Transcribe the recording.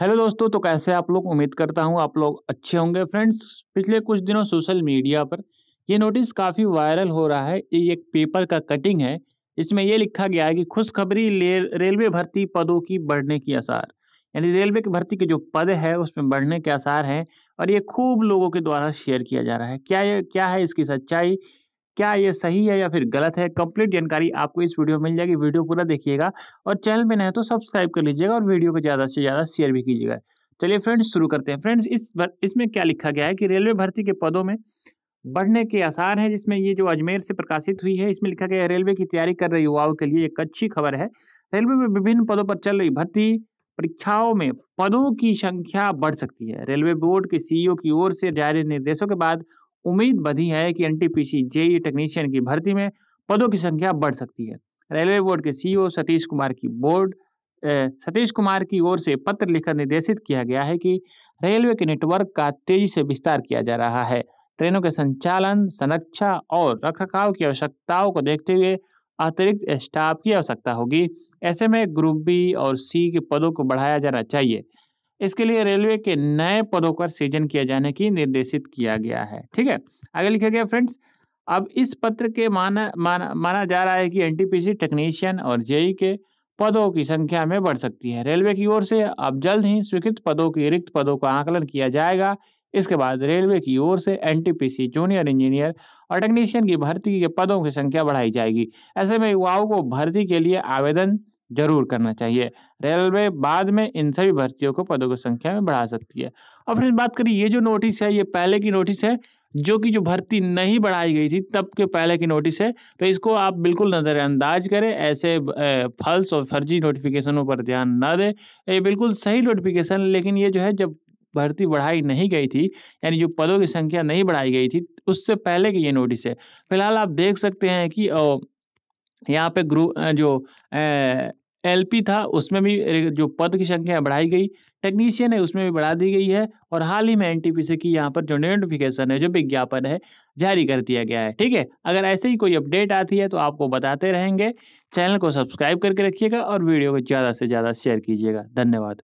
hello दोस्तों तो कैसे आप लोग उम्मीद करता हूँ आप लोग अच्छे होंगे फ्रेंड्स पिछले कुछ दिनों सोशल मीडिया पर ये नोटिस काफ़ी वायरल हो रहा है ये एक पेपर का कटिंग है इसमें यह लिखा गया है कि खुशखबरी रेलवे भर्ती पदों की बढ़ने की आसार यानी रेलवे की भर्ती के जो पद है उसमें बढ़ने के आसार हैं और ये खूब लोगों के द्वारा शेयर किया जा रहा है क्या ये क्या है इसकी सच्चाई क्या ये सही है या फिर गलत है कंप्लीट जानकारी आपको इस वीडियो में मिल जाएगी वीडियो पूरा देखिएगा और चैनल पर नए तो सब्सक्राइब कर लीजिएगा और वीडियो को ज़्यादा से ज़्यादा शेयर भी कीजिएगा चलिए फ्रेंड्स शुरू करते हैं फ्रेंड्स इस इसमें क्या लिखा गया है कि रेलवे भर्ती के पदों में बढ़ने के आसार हैं जिसमें ये जो अजमेर से प्रकाशित हुई है इसमें लिखा गया है रेलवे की तैयारी कर रहे युवाओं के लिए एक अच्छी खबर है रेलवे में विभिन्न पदों पर चल रही भर्ती परीक्षाओं में पदों की संख्या बढ़ सकती है रेलवे बोर्ड के सीईओ e की ओर से जारी निर्देशों के बाद उम्मीद बधी है कि एनटीपीसी जेई टेक्नीशियन की भर्ती में पदों की संख्या बढ़ सकती है रेलवे बोर्ड के सीईओ e सतीश कुमार की बोर्ड सतीश कुमार की ओर से पत्र लिखकर निर्देशित किया गया है कि रेलवे के नेटवर्क का तेजी से विस्तार किया जा रहा है ट्रेनों के संचालन संरक्षा और रखरखाव की आवश्यकताओं को देखते हुए अतिरिक्त स्टाफ की आवश्यकता होगी ऐसे में ग्रुप बी और सी के पदों को बढ़ाया जाना चाहिए इसके लिए रेलवे के नए पदों पर सृजन किया जाने की निर्देशित किया गया है ठीक है आगे लिखा गया फ्रेंड्स अब इस पत्र के माना माना माना जा रहा है कि एनटीपीसी टेक्नीशियन और जेई e के पदों की संख्या में बढ़ सकती है रेलवे की ओर से अब जल्द ही स्वीकृत पदों के रिक्त पदों का आकलन किया जाएगा इसके बाद रेलवे की ओर से एनटीपीसी जूनियर इंजीनियर और टेक्नीशियन की भर्ती के पदों की संख्या बढ़ाई जाएगी ऐसे में युवाओं को भर्ती के लिए आवेदन जरूर करना चाहिए रेलवे बाद में इन सभी भर्तियों को पदों की संख्या में बढ़ा सकती है और फिर बात करिए ये जो नोटिस है ये पहले की नोटिस है जो कि जो भर्ती नहीं बढ़ाई गई थी तब के पहले की नोटिस है तो इसको आप बिल्कुल नज़रअंदाज करें ऐसे फल्स और फर्जी नोटिफिकेशनों पर ध्यान ना दें ये बिल्कुल सही नोटिफिकेशन लेकिन ये जो है जब भर्ती बढ़ाई नहीं गई थी यानी जो पदों की संख्या नहीं बढ़ाई गई थी उससे पहले की ये नोटिस है फिलहाल आप देख सकते हैं कि यहाँ पे ग्रु जो एलपी था उसमें भी जो पद की संख्या बढ़ाई गई टेक्नीशियन है उसमें भी बढ़ा दी गई है और हाल ही में एनटीपीसी की यहाँ पर जो नोटिफिकेशन है जो विज्ञापन है जारी कर दिया गया है ठीक है अगर ऐसे ही कोई अपडेट आती है तो आपको बताते रहेंगे चैनल को सब्सक्राइब करके रखिएगा और वीडियो को ज़्यादा से ज़्यादा शेयर कीजिएगा धन्यवाद